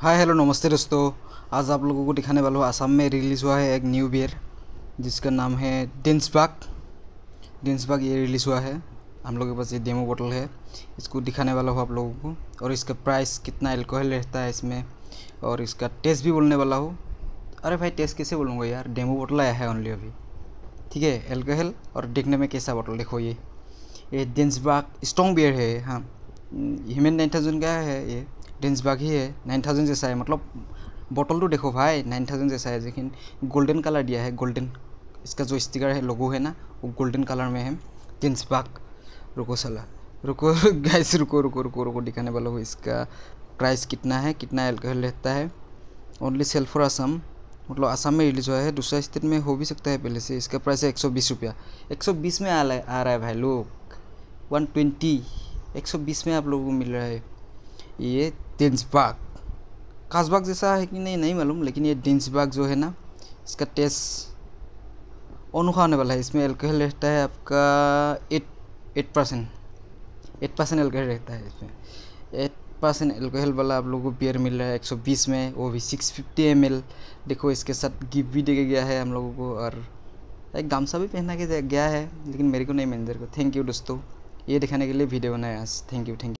hi hello नमस्ते दोस्तों आज आप लोगों को दिखाने वाला हूँ आसाम में रिलीज़ हुआ है एक न्यू बियर जिसका नाम है डेंस बाग ये रिलीज़ हुआ है हम लोगों के पास ये डेमो बोतल है इसको दिखाने वाला हूँ आप लोगों को और इसका प्राइस कितना एल्कोहल रहता है इसमें और इसका टेस्ट भी बोलने वाला हो अरे भाई टेस्ट कैसे बोलूँगा यार डेमो बोटल आया है ओनली अभी ठीक है एल्कोहल और देखने में कैसा बोटल देखो ये ये बाग स्ट्रॉन्ग बियर है हाँ ह्यूमन नाइन का है ये डेन्स बाघी है नाइन थाउजेंड जैसा है मतलब बॉटल तो देखो भाई नाइन थाउजेंड जैसा है लेकिन गोल्डन कलर दिया है गोल्डन इसका जो स्टिकर है लोगो है ना वो गोल्डन कलर में है डेंस बाग रुको सला रुको गैस रुको रुको रुको रुको दिखाने वाला हो इसका प्राइस कितना है कितना एल्कोहल रहता है ओनली सेल फॉर आसम मतलब आसाम में रिलीज हुआ है दूसरा स्टेट में हो भी सकता है पहले से इसका प्राइस है एक सौ बीस रुपया एक सौ बीस में आ रहा है भाई लोग वन ट्वेंटी एक सौ बीस में आप लोगों को मिल रहा है ये डिंसबाग बाग जैसा है कि नहीं नहीं मालूम लेकिन ये बाग जो है ना इसका टेस्ट अनोखा होने वाला है इसमें एल्कोहल रहता है आपका eight eight percent eight percent alcohol रहता है इसमें एट परसेंट एल्कोहल वाला आप लोगों को बियर मिल रहा है एक सौ बीस में वो भी सिक्स फिफ्टी एम एल देखो इसके साथ गिफ्ट भी देखा गया है हम लोगों को और एक गामसा भी पहना के गया है लेकिन मेरे को नहीं मैनेजर को थैंक यू दोस्तों ये दिखाने के लिए वीडियो बनाया थैंक यू थैंक यू